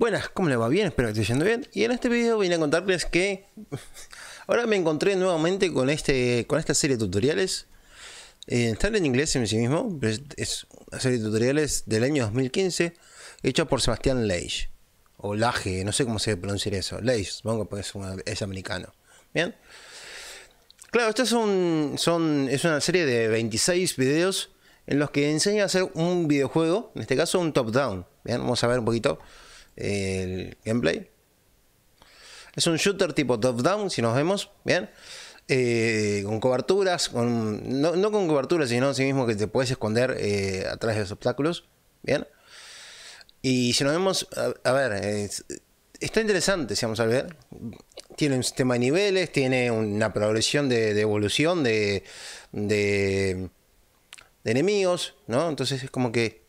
Buenas, ¿cómo le va? Bien, espero que esté yendo bien. Y en este video vine a contarles que ahora me encontré nuevamente con, este, con esta serie de tutoriales. Eh, están en inglés en sí mismo, es, una serie de tutoriales del año 2015 hecha por Sebastián Leish, O Laje, no sé cómo se pronuncia eso. Leige, supongo que es, americano. Bien. Claro, esta son, son, es una serie de 26 videos en los que enseña a hacer un videojuego, en este caso un top-down. Bien, Vamos a ver un poquito el gameplay. Es un shooter tipo top-down, si nos vemos, ¿bien? Eh, con coberturas, no, con coberturas, sino sí mismo que te puedes esconder eh, atrás de los obstáculos, ¿bien? Y si nos vemos, a, ver, está interesante, si vamos a ver. Tiene un sistema de niveles, tiene una progresión de, evolución de, de, enemigos, ¿no? Entonces es como que,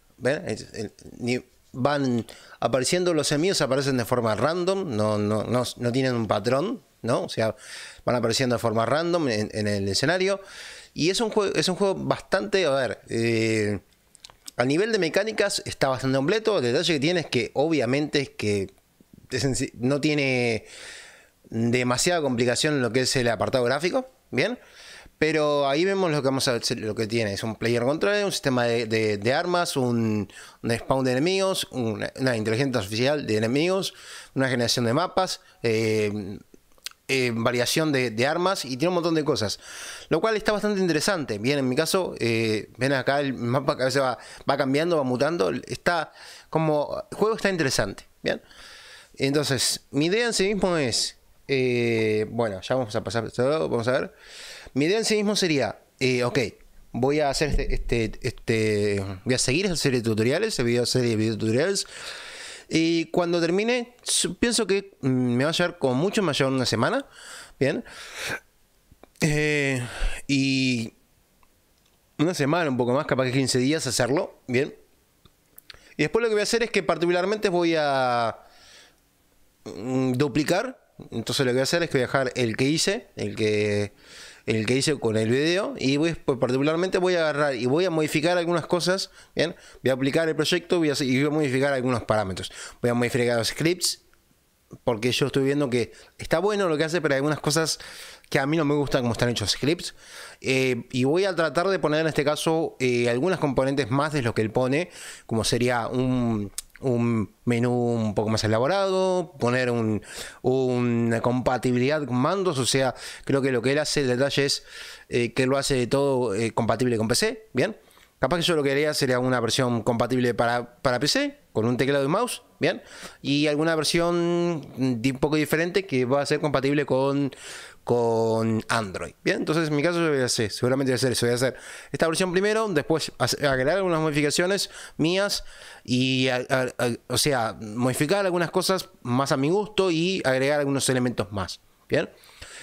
van apareciendo los enemigos aparecen de forma random, no, no, tienen un patrón, ¿no? O sea, van apareciendo de forma random en, el escenario. Y es un juego, es un juego bastante, a ver, eh, a nivel de mecánicas está bastante completo. El detalle que tiene es que obviamente es que no tiene demasiada complicación lo que es el apartado gráfico, ¿bien? Pero ahí vemos lo que, vamos lo que tiene. Es un player control, un sistema de, armas, un, spawn de enemigos, una, inteligencia artificial de enemigos, una generación de mapas, eh, eh, variación de, armas y tiene un montón de cosas. Lo cual está bastante interesante. Bien, en mi caso, eh, ven acá el mapa que a veces va, cambiando, va mutando. Está como... El juego está interesante. Bien. Entonces, mi idea en sí mismo es eh, bueno, ya vamos a pasar. Vamos a ver. Mi idea en sí mismo sería: eh, ok, voy a hacer este, este, este, Voy a seguir esa serie de tutoriales, serie de tutoriales. Y cuando termine, pienso que mm, me va a llevar, como mucho, más una semana. Bien. Eh, y una semana, un poco más, capaz que 15 días hacerlo. Bien. Y después lo que voy a hacer es que particularmente voy a mm, duplicar entonces lo que voy a hacer es que voy a dejar el que hice, el que, el que hice con el video, y pues, particularmente voy a agarrar y voy a modificar algunas cosas, ¿bien? Voy a aplicar el proyecto voy a, y voy a modificar algunos parámetros. Voy a modificar los scripts, porque yo estoy viendo que está bueno lo que hace, pero hay algunas cosas que a mí no me gustan como están hechos scripts. Eh, y voy a tratar de poner en este caso eh, algunas componentes más de lo que él pone, como sería un un menú un poco más elaborado, poner un, una compatibilidad con mandos, o sea, creo que lo que él hace, el detalle es eh, que lo hace todo eh, compatible con PC, ¿bien? Capaz que yo lo que haría sería una versión compatible para, para PC, con un teclado y mouse, ¿bien? Y alguna versión un poco diferente que va a ser compatible con, con Android. Bien, entonces en mi caso yo voy a hacer, seguramente voy a hacer eso, voy a hacer esta versión primero, después agregar algunas modificaciones mías y, o sea, modificar algunas cosas más a mi gusto y agregar algunos elementos más. Bien,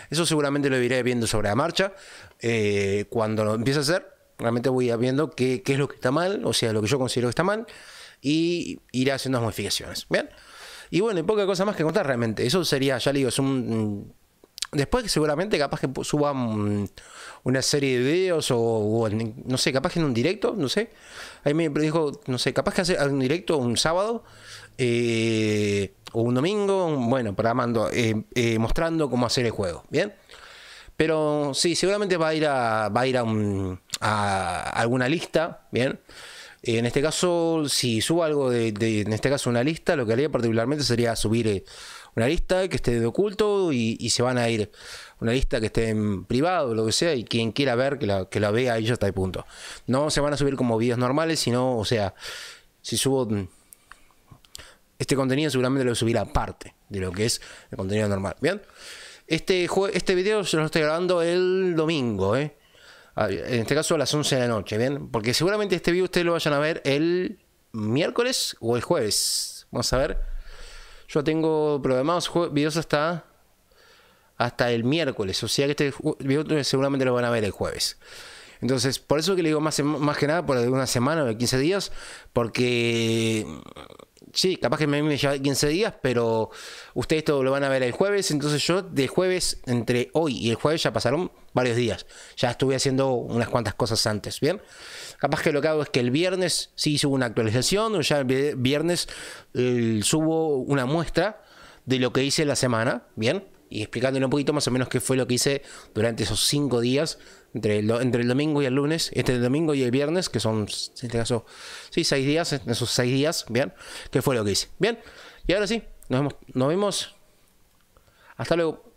eso seguramente lo iré viendo sobre la marcha eh, cuando lo empiece a hacer. Realmente voy a viendo qué, es lo que está mal, o sea, lo que yo considero que está mal, y iré haciendo las modificaciones. Bien. Y bueno, y poca cosa más que contar realmente. Eso sería, ya le digo, es un Después seguramente capaz que suba mm, una serie de videos o, no sé, capaz que en un directo, no sé. Ahí me dijo, no sé, capaz que hace un directo un sábado eh, o un domingo, bueno, programando, eh, eh, mostrando cómo hacer el juego, ¿bien? Pero sí, seguramente va a ir a, va a, ir a, a alguna lista, ¿bien? Eh, en este caso, si subo algo de, en este caso una lista, lo que haría particularmente sería subir eh, una lista que esté de oculto y, se van a ir una lista que esté en privado, lo que sea, y quien quiera ver, que la, que la vea y ya está de punto. No se van a subir como videos normales, sino, o sea, si subo mm, este contenido seguramente lo subirá aparte de lo que es el contenido normal. Bien, este, este video se lo estoy grabando el domingo, ¿eh? Ah, en este caso a las 11 de la noche, ¿bien? Porque seguramente este video ustedes lo vayan a ver el miércoles o el jueves. Vamos a ver. Yo tengo programados videos hasta, hasta el miércoles, o sea que este video seguramente lo van a ver el jueves. Entonces, por eso que le digo más, más que nada por una semana o 15 días, porque sí, capaz que me, me lleva 15 días, pero ustedes todo lo van a ver el jueves, entonces yo de jueves, entre hoy y el jueves ya pasaron varios días, ya estuve haciendo unas cuantas cosas antes, ¿bien? Capaz que lo que hago es que el viernes sí hice una actualización, o ya el viernes eh, subo una muestra de lo que hice la semana, ¿bien? y explicándole un poquito más o menos qué fue lo que hice durante esos cinco días, entre el, entre el domingo y el lunes, este el domingo y el viernes, que son, en este caso, sí, seis días, en esos seis días, ¿bien? ¿Qué fue lo que hice? Bien, y ahora sí, nos nos vemos. Hasta luego.